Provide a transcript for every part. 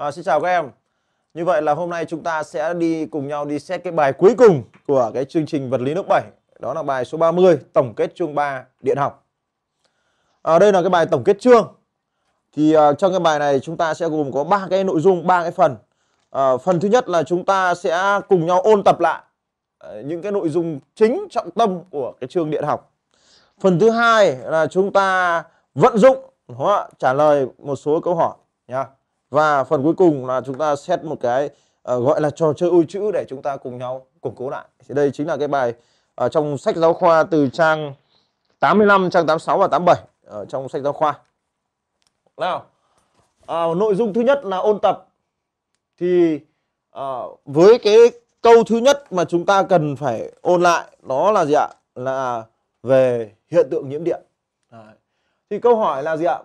À, xin chào các em Như vậy là hôm nay chúng ta sẽ đi cùng nhau đi xét cái bài cuối cùng của cái chương trình vật lý lớp 7 Đó là bài số 30 tổng kết chương 3 điện học à, Đây là cái bài tổng kết chương Thì uh, trong cái bài này chúng ta sẽ gồm có ba cái nội dung, ba cái phần à, Phần thứ nhất là chúng ta sẽ cùng nhau ôn tập lại à, những cái nội dung chính trọng tâm của cái chương điện học Phần thứ hai là chúng ta vận dụng đúng không? trả lời một số câu hỏi nha yeah và phần cuối cùng là chúng ta xét một cái uh, gọi là trò chơi ô chữ để chúng ta cùng nhau củng cố lại thì đây chính là cái bài ở ờ, trong sách giáo khoa từ trang 85 trang 86 và 87 ở ờ, trong sách giáo khoa nào à, nội dung thứ nhất là ôn tập thì à, với cái câu thứ nhất mà chúng ta cần phải ôn lại đó là gì ạ là về hiện tượng nhiễm điện à, thì câu hỏi là gì ạ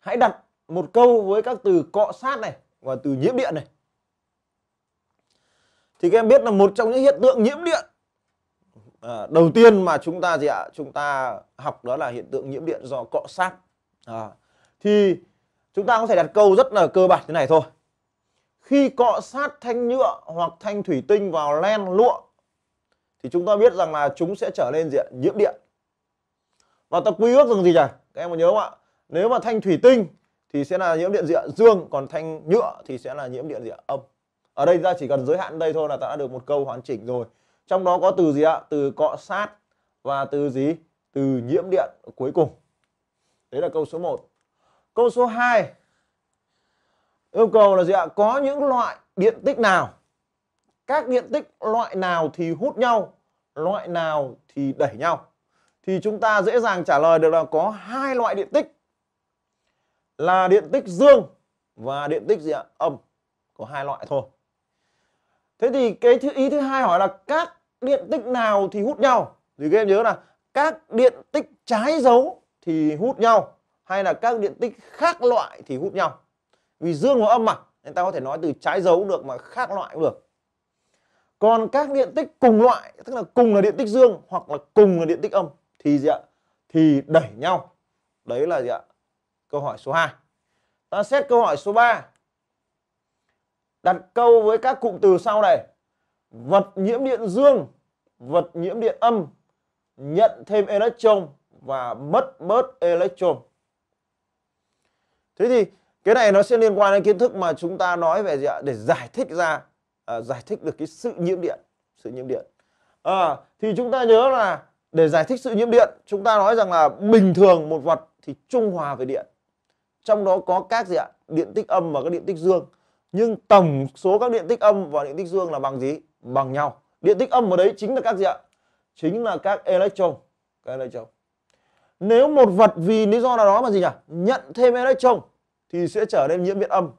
hãy đặt một câu với các từ cọ sát này và từ nhiễm điện này thì các em biết là một trong những hiện tượng nhiễm điện à, đầu tiên mà chúng ta gì ạ chúng ta học đó là hiện tượng nhiễm điện do cọ sát à, thì chúng ta có thể đặt câu rất là cơ bản thế này thôi khi cọ sát thanh nhựa hoặc thanh thủy tinh vào len lụa thì chúng ta biết rằng là chúng sẽ trở nên diện nhiễm điện và ta quy ước rằng gì nhỉ các em có nhớ không ạ nếu mà thanh thủy tinh thì sẽ là nhiễm điện diện dương còn thanh nhựa thì sẽ là nhiễm điện diện âm ở đây ra chỉ cần giới hạn đây thôi là ta đã được một câu hoàn chỉnh rồi trong đó có từ gì ạ từ cọ sát và từ gì từ nhiễm điện cuối cùng đấy là câu số 1 câu số 2 yêu cầu là gì ạ có những loại điện tích nào các điện tích loại nào thì hút nhau loại nào thì đẩy nhau thì chúng ta dễ dàng trả lời được là có hai loại điện tích là điện tích dương và điện tích gì ạ? âm. Có hai loại thôi. Thế thì cái thứ ý thứ hai hỏi là các điện tích nào thì hút nhau? Thì các em nhớ là các điện tích trái dấu thì hút nhau hay là các điện tích khác loại thì hút nhau. Vì dương và âm mà nên ta có thể nói từ trái dấu được mà khác loại cũng được. Còn các điện tích cùng loại tức là cùng là điện tích dương hoặc là cùng là điện tích âm thì gì ạ? Thì đẩy nhau. Đấy là gì ạ? câu hỏi số 2. Ta xét câu hỏi số 3. Đặt câu với các cụm từ sau này. Vật nhiễm điện dương, vật nhiễm điện âm nhận thêm electron và mất bớt electron. Thế thì cái này nó sẽ liên quan đến kiến thức mà chúng ta nói về gì ạ? Để giải thích ra, à, giải thích được cái sự nhiễm điện, sự nhiễm điện. À, thì chúng ta nhớ là để giải thích sự nhiễm điện, chúng ta nói rằng là bình thường một vật thì trung hòa về điện trong đó có các gì ạ điện tích âm và các điện tích dương nhưng tổng số các điện tích âm và điện tích dương là bằng gì bằng nhau điện tích âm ở đấy chính là các gì ạ chính là các electron các electron nếu một vật vì lý do nào đó mà gì nhỉ nhận thêm electron thì sẽ trở nên nhiễm điện âm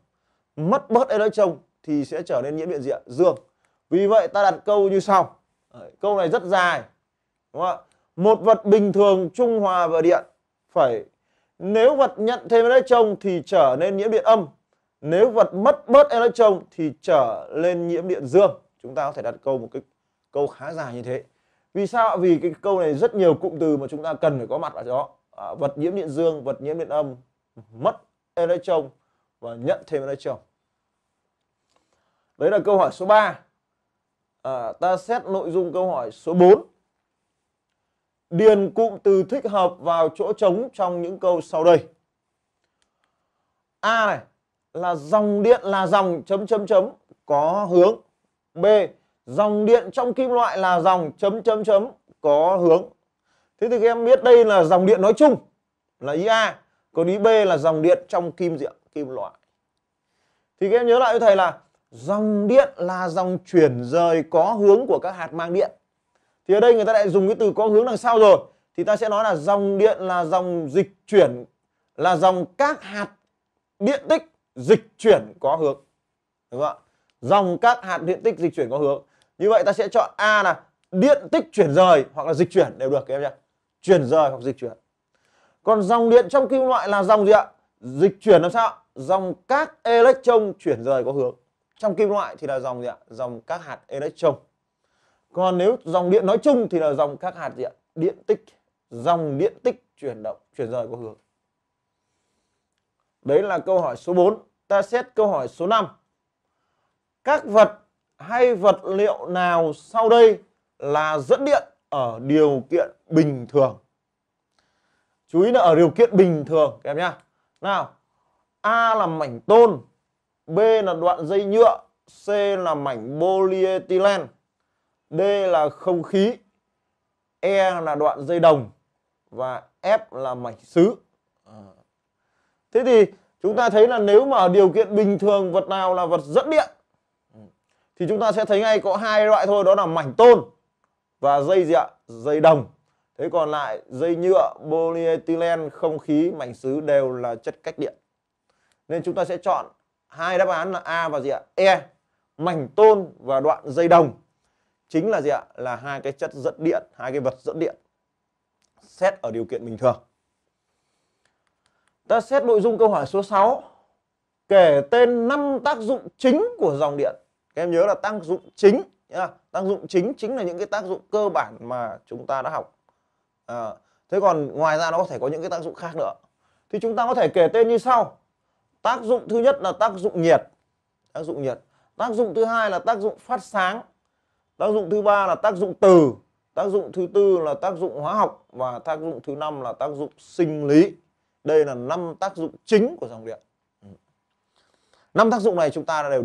mất bớt electron thì sẽ trở nên nhiễm điện gì ạ dương vì vậy ta đặt câu như sau câu này rất dài đúng không ạ một vật bình thường trung hòa vào điện phải nếu vật nhận thêm electron thì trở nên nhiễm điện âm. Nếu vật mất bớt electron thì trở lên nhiễm điện dương. Chúng ta có thể đặt câu một cái câu khá dài như thế. Vì sao? Vì cái câu này rất nhiều cụm từ mà chúng ta cần phải có mặt ở đó. À, vật nhiễm điện dương, vật nhiễm điện âm, mất electron và nhận thêm electron Đấy là câu hỏi số 3. À, ta xét nội dung câu hỏi số 4 điền cụm từ thích hợp vào chỗ trống trong những câu sau đây. A này là dòng điện là dòng chấm chấm chấm có hướng. B dòng điện trong kim loại là dòng chấm chấm chấm có hướng. Thế thì các em biết đây là dòng điện nói chung là ý A, còn ý B là dòng điện trong kim diện kim loại. Thì các em nhớ lại với thầy là dòng điện là dòng chuyển rời có hướng của các hạt mang điện thì ở đây người ta lại dùng cái từ có hướng đằng sau rồi thì ta sẽ nói là dòng điện là dòng dịch chuyển là dòng các hạt điện tích dịch chuyển có hướng đúng không ạ dòng các hạt điện tích dịch chuyển có hướng như vậy ta sẽ chọn a là điện tích chuyển rời hoặc là dịch chuyển đều được các em nhé chuyển rời hoặc dịch chuyển còn dòng điện trong kim loại là dòng gì ạ dịch chuyển làm sao dòng các electron chuyển rời có hướng trong kim loại thì là dòng gì ạ dòng các hạt electron còn nếu dòng điện nói chung thì là dòng các hạt điện điện tích dòng điện tích chuyển động chuyển rời có hướng đấy là câu hỏi số 4 ta xét câu hỏi số 5 các vật hay vật liệu nào sau đây là dẫn điện ở điều kiện bình thường chú ý là ở điều kiện bình thường các em nhá nào A là mảnh tôn B là đoạn dây nhựa C là mảnh polyethylene D là không khí, E là đoạn dây đồng và F là mảnh xứ. Ờ. Thế thì chúng ta thấy là nếu mà ở điều kiện bình thường vật nào là vật dẫn điện ừ, thì chúng ta sẽ thấy ngay có hai loại thôi đó là mảnh tôn và dây gì ạ? Dây đồng. Thế còn lại dây nhựa, polyethylene, không khí, mảnh xứ đều là chất cách điện. Nên chúng ta sẽ chọn hai đáp án là A và gì ạ? E, mảnh tôn và đoạn dây đồng chính là gì ạ là hai cái chất dẫn điện hai cái vật dẫn điện xét ở điều kiện bình thường ta xét nội dung câu hỏi số 6 kể tên 5 tác dụng chính của dòng điện các em nhớ là tác dụng chính nhá. tác dụng chính chính là những cái tác dụng cơ bản mà chúng ta đã học à, thế còn ngoài ra nó có thể có những cái tác dụng khác nữa thì chúng ta có thể kể tên như sau tác dụng thứ nhất là tác dụng nhiệt tác dụng nhiệt tác dụng thứ hai là tác dụng phát sáng tác dụng thứ ba là tác dụng từ tác dụng thứ tư là tác dụng hóa học và tác dụng thứ năm là tác dụng sinh lý đây là năm tác dụng chính của dòng điện ừ. năm tác dụng này chúng ta đều